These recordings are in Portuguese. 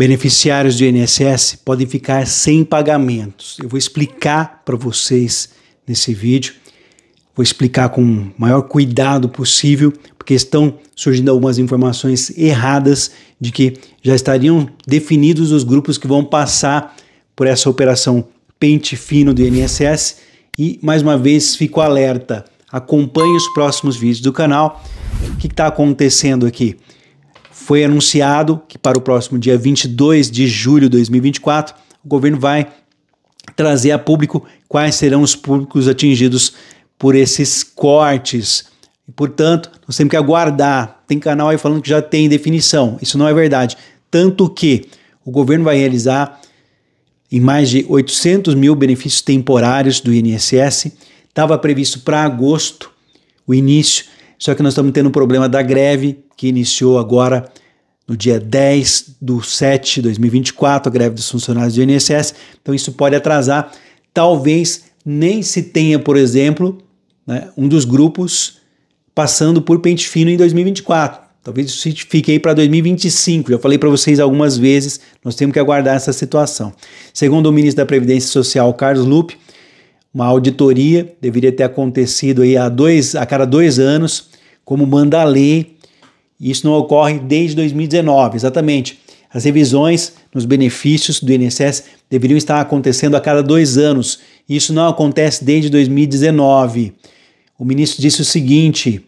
beneficiários do INSS podem ficar sem pagamentos. Eu vou explicar para vocês nesse vídeo. Vou explicar com o maior cuidado possível, porque estão surgindo algumas informações erradas de que já estariam definidos os grupos que vão passar por essa operação pente fino do INSS. E mais uma vez fico alerta. Acompanhe os próximos vídeos do canal. O que está acontecendo aqui? foi anunciado que para o próximo dia 22 de julho de 2024, o governo vai trazer a público quais serão os públicos atingidos por esses cortes. E, portanto, nós temos que aguardar. Tem canal aí falando que já tem definição. Isso não é verdade. Tanto que o governo vai realizar em mais de 800 mil benefícios temporários do INSS. Estava previsto para agosto o início só que nós estamos tendo um problema da greve que iniciou agora no dia 10 do setembro de 2024, a greve dos funcionários do INSS. Então isso pode atrasar. Talvez nem se tenha, por exemplo, né, um dos grupos passando por pente fino em 2024. Talvez isso fique aí para 2025. Já falei para vocês algumas vezes, nós temos que aguardar essa situação. Segundo o ministro da Previdência Social, Carlos Lupe, uma auditoria deveria ter acontecido aí dois, a cada dois anos como manda a lei, isso não ocorre desde 2019, exatamente. As revisões nos benefícios do INSS deveriam estar acontecendo a cada dois anos, isso não acontece desde 2019. O ministro disse o seguinte: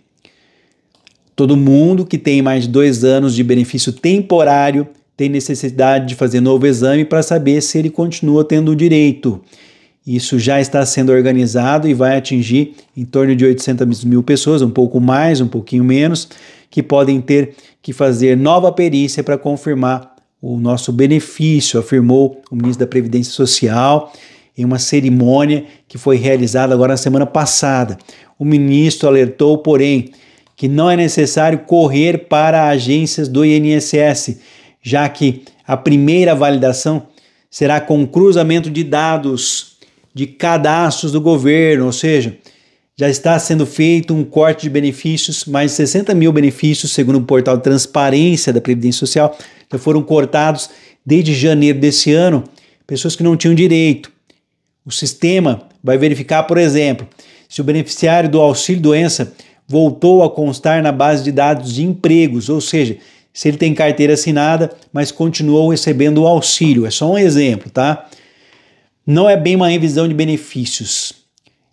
todo mundo que tem mais de dois anos de benefício temporário tem necessidade de fazer novo exame para saber se ele continua tendo o direito. Isso já está sendo organizado e vai atingir em torno de 800 mil pessoas, um pouco mais, um pouquinho menos, que podem ter que fazer nova perícia para confirmar o nosso benefício, afirmou o ministro da Previdência Social em uma cerimônia que foi realizada agora na semana passada. O ministro alertou, porém, que não é necessário correr para agências do INSS, já que a primeira validação será com cruzamento de dados de cadastros do governo, ou seja, já está sendo feito um corte de benefícios, mais de 60 mil benefícios, segundo o portal Transparência da Previdência Social, já foram cortados desde janeiro desse ano, pessoas que não tinham direito. O sistema vai verificar, por exemplo, se o beneficiário do auxílio doença voltou a constar na base de dados de empregos, ou seja, se ele tem carteira assinada, mas continuou recebendo o auxílio. É só um exemplo, tá? não é bem uma revisão de benefícios,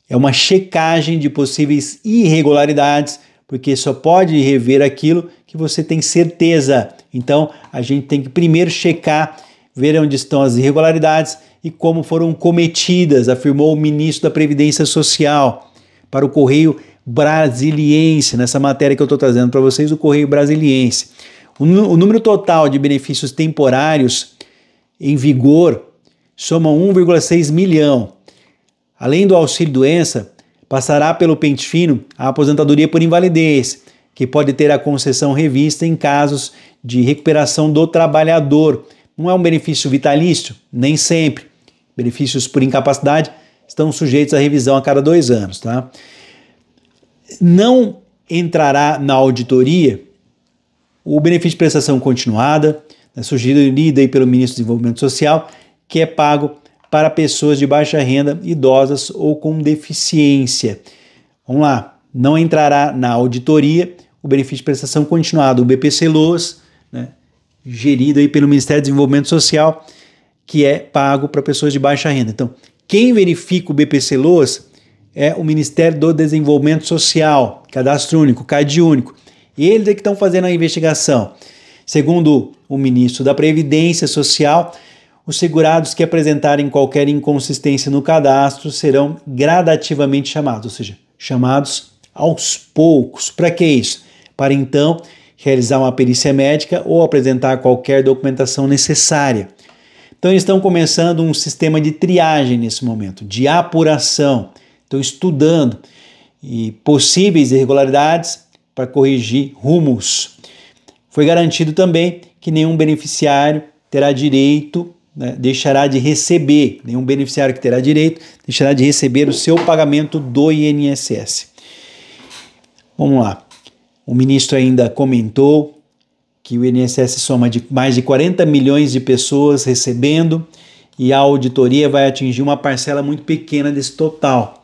é uma checagem de possíveis irregularidades, porque só pode rever aquilo que você tem certeza. Então, a gente tem que primeiro checar, ver onde estão as irregularidades e como foram cometidas, afirmou o ministro da Previdência Social para o Correio Brasiliense, nessa matéria que eu estou trazendo para vocês, o Correio Brasiliense. O, o número total de benefícios temporários em vigor Soma 1,6 milhão. Além do auxílio doença, passará pelo pente fino a aposentadoria por invalidez, que pode ter a concessão revista em casos de recuperação do trabalhador. Não é um benefício vitalício, nem sempre. Benefícios por incapacidade estão sujeitos à revisão a cada dois anos, tá? Não entrará na auditoria o benefício de prestação continuada, né, sugerido aí pelo ministro do Desenvolvimento Social, que é pago para pessoas de baixa renda, idosas ou com deficiência. Vamos lá, não entrará na auditoria o benefício de prestação continuada, o BPC LOAS, né, gerido aí pelo Ministério do Desenvolvimento Social, que é pago para pessoas de baixa renda. Então, quem verifica o BPC LOAS é o Ministério do Desenvolvimento Social, Cadastro Único, CAD Único. Eles é que estão fazendo a investigação. Segundo o ministro da Previdência Social, os segurados que apresentarem qualquer inconsistência no cadastro serão gradativamente chamados, ou seja, chamados aos poucos. Para que isso? Para então realizar uma perícia médica ou apresentar qualquer documentação necessária. Então, eles estão começando um sistema de triagem nesse momento, de apuração, estão estudando e possíveis irregularidades para corrigir rumos. Foi garantido também que nenhum beneficiário terá direito né, deixará de receber, nenhum beneficiário que terá direito, deixará de receber o seu pagamento do INSS. Vamos lá. O ministro ainda comentou que o INSS soma de mais de 40 milhões de pessoas recebendo e a auditoria vai atingir uma parcela muito pequena desse total.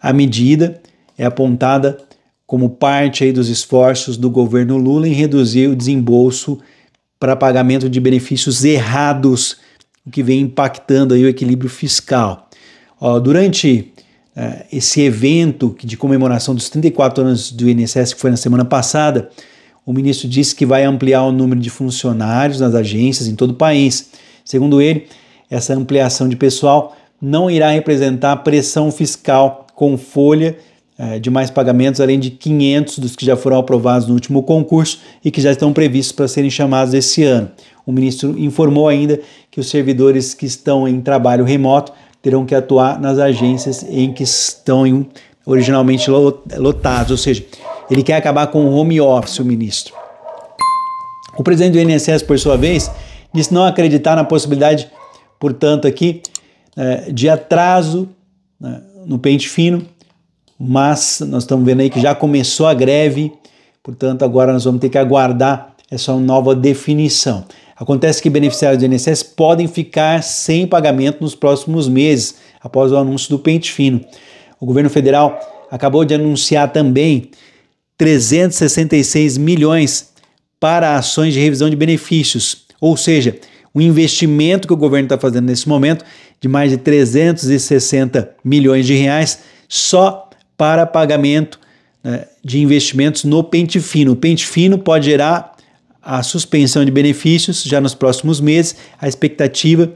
A medida é apontada como parte aí dos esforços do governo Lula em reduzir o desembolso para pagamento de benefícios errados o que vem impactando aí o equilíbrio fiscal. Ó, durante uh, esse evento de comemoração dos 34 anos do INSS, que foi na semana passada, o ministro disse que vai ampliar o número de funcionários nas agências em todo o país. Segundo ele, essa ampliação de pessoal não irá representar pressão fiscal com folha é, de mais pagamentos, além de 500 dos que já foram aprovados no último concurso e que já estão previstos para serem chamados esse ano. O ministro informou ainda que os servidores que estão em trabalho remoto terão que atuar nas agências em que estão originalmente lotados, ou seja, ele quer acabar com o home office, o ministro. O presidente do INSS, por sua vez, disse não acreditar na possibilidade, portanto, aqui é, de atraso né, no pente fino, mas nós estamos vendo aí que já começou a greve, portanto, agora nós vamos ter que aguardar essa nova definição. Acontece que beneficiários do INSS podem ficar sem pagamento nos próximos meses, após o anúncio do pente fino. O governo federal acabou de anunciar também 366 milhões para ações de revisão de benefícios, ou seja, o investimento que o governo está fazendo nesse momento de mais de 360 milhões de reais só para pagamento né, de investimentos no pente fino. O pente fino pode gerar a suspensão de benefícios já nos próximos meses. A expectativa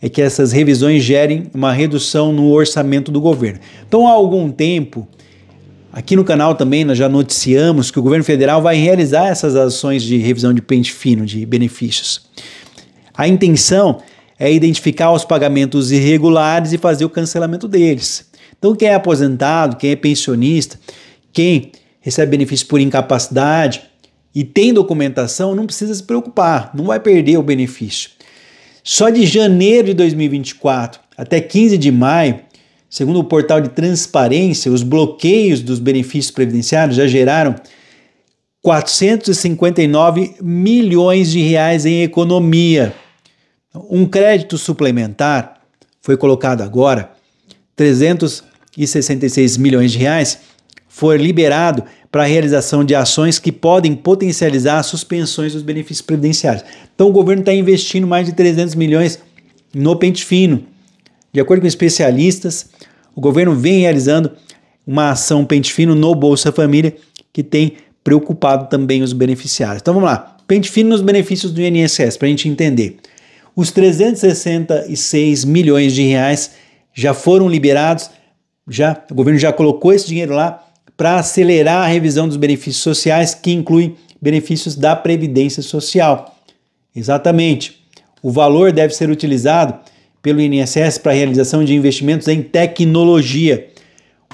é que essas revisões gerem uma redução no orçamento do governo. Então, há algum tempo, aqui no canal também nós já noticiamos que o governo federal vai realizar essas ações de revisão de pente fino de benefícios. A intenção é identificar os pagamentos irregulares e fazer o cancelamento deles. Então, quem é aposentado, quem é pensionista, quem recebe benefício por incapacidade, e tem documentação, não precisa se preocupar, não vai perder o benefício. Só de janeiro de 2024 até 15 de maio, segundo o portal de transparência, os bloqueios dos benefícios previdenciários já geraram 459 milhões de reais em economia. Um crédito suplementar foi colocado agora, 366 milhões de reais, foi liberado para a realização de ações que podem potencializar suspensões dos benefícios previdenciários. Então o governo está investindo mais de 300 milhões no pente fino. De acordo com especialistas, o governo vem realizando uma ação pente fino no Bolsa Família que tem preocupado também os beneficiários. Então vamos lá, pente fino nos benefícios do INSS para a gente entender. Os 366 milhões de reais já foram liberados, já o governo já colocou esse dinheiro lá para acelerar a revisão dos benefícios sociais, que inclui benefícios da Previdência Social. Exatamente. O valor deve ser utilizado pelo INSS para a realização de investimentos em tecnologia.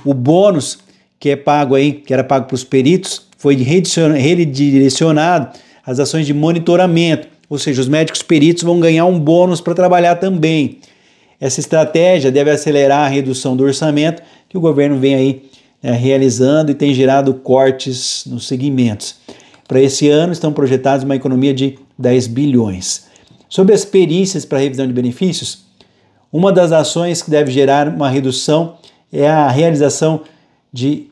O bônus que é pago aí, que era pago para os peritos, foi redirecionado às ações de monitoramento, ou seja, os médicos peritos vão ganhar um bônus para trabalhar também. Essa estratégia deve acelerar a redução do orçamento que o governo vem aí é, realizando e tem gerado cortes nos segmentos. Para esse ano, estão projetados uma economia de 10 bilhões. Sobre as perícias para revisão de benefícios, uma das ações que deve gerar uma redução é a realização de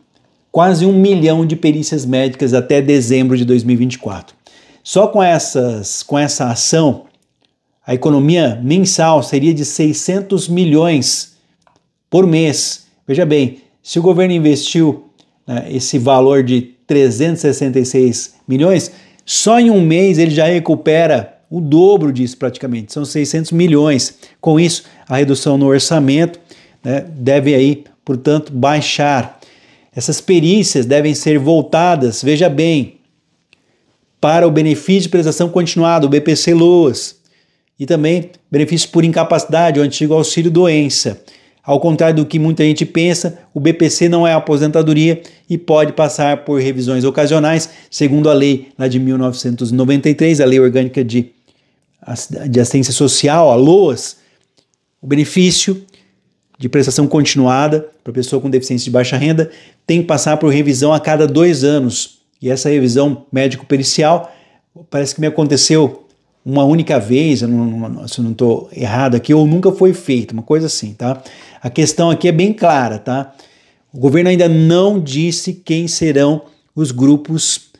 quase um milhão de perícias médicas até dezembro de 2024. Só com, essas, com essa ação, a economia mensal seria de 600 milhões por mês. Veja bem, se o governo investiu né, esse valor de 366 milhões, só em um mês ele já recupera o dobro disso praticamente, são 600 milhões. Com isso, a redução no orçamento né, deve aí, portanto, baixar. Essas perícias devem ser voltadas, veja bem, para o benefício de prestação continuada, o BPC Loas, e também benefício por incapacidade, o antigo auxílio doença. Ao contrário do que muita gente pensa, o BPC não é aposentadoria e pode passar por revisões ocasionais, segundo a lei lá de 1993, a Lei Orgânica de, de Assistência Social, a LOAS, o benefício de prestação continuada para pessoa com deficiência de baixa renda tem que passar por revisão a cada dois anos. E essa revisão médico-pericial parece que me aconteceu uma única vez, eu não, se eu não estou errado aqui, ou nunca foi feita, uma coisa assim, tá? A questão aqui é bem clara, tá? O governo ainda não disse quem serão os grupos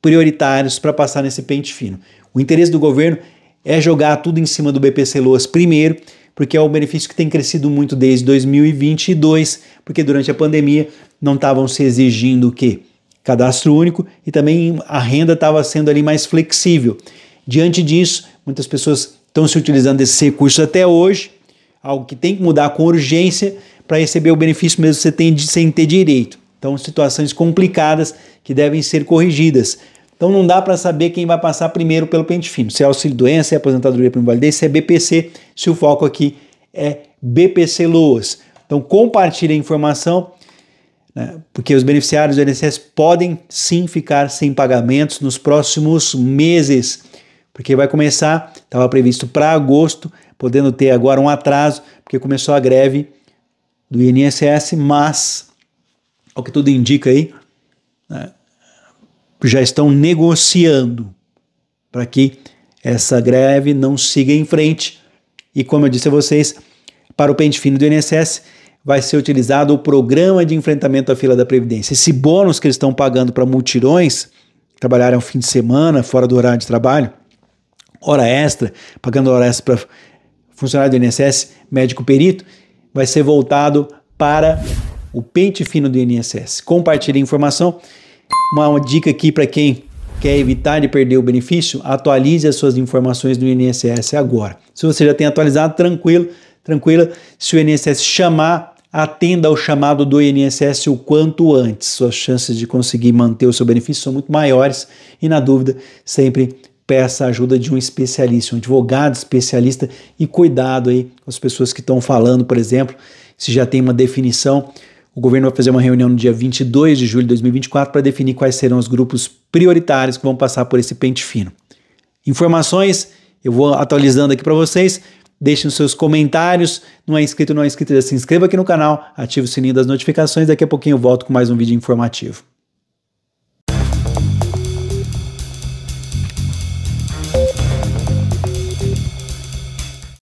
prioritários para passar nesse pente fino. O interesse do governo é jogar tudo em cima do BPC Loas primeiro, porque é um benefício que tem crescido muito desde 2022, porque durante a pandemia não estavam se exigindo o quê? Cadastro único e também a renda estava sendo ali mais flexível. Diante disso, muitas pessoas estão se utilizando desses recursos até hoje algo que tem que mudar com urgência para receber o benefício mesmo você tem sem ter direito. Então, situações complicadas que devem ser corrigidas. Então, não dá para saber quem vai passar primeiro pelo pente fino. Se é auxílio doença, se é aposentadoria por invalidez, se é BPC, se o foco aqui é BPC Loas. Então, compartilhe a informação, né, porque os beneficiários do INSS podem sim ficar sem pagamentos nos próximos meses porque vai começar, estava previsto para agosto, podendo ter agora um atraso, porque começou a greve do INSS, mas, ao que tudo indica aí, né, já estão negociando para que essa greve não siga em frente. E como eu disse a vocês, para o pente fino do INSS vai ser utilizado o programa de enfrentamento à fila da Previdência. Esse bônus que eles estão pagando para multirões, trabalharam fim de semana, fora do horário de trabalho, hora extra, pagando hora extra para funcionário do INSS, médico perito, vai ser voltado para o pente fino do INSS. Compartilhe a informação. Uma, uma dica aqui para quem quer evitar de perder o benefício, atualize as suas informações do INSS agora. Se você já tem atualizado, tranquilo, tranquila. Se o INSS chamar, atenda ao chamado do INSS o quanto antes. Suas chances de conseguir manter o seu benefício são muito maiores e na dúvida, sempre peça a ajuda de um especialista, um advogado especialista e cuidado aí com as pessoas que estão falando, por exemplo, se já tem uma definição. O governo vai fazer uma reunião no dia 22 de julho de 2024 para definir quais serão os grupos prioritários que vão passar por esse pente fino. Informações eu vou atualizando aqui para vocês. Deixem os seus comentários. Não é inscrito, não é inscrito, já se inscreva aqui no canal, ative o sininho das notificações. Daqui a pouquinho eu volto com mais um vídeo informativo.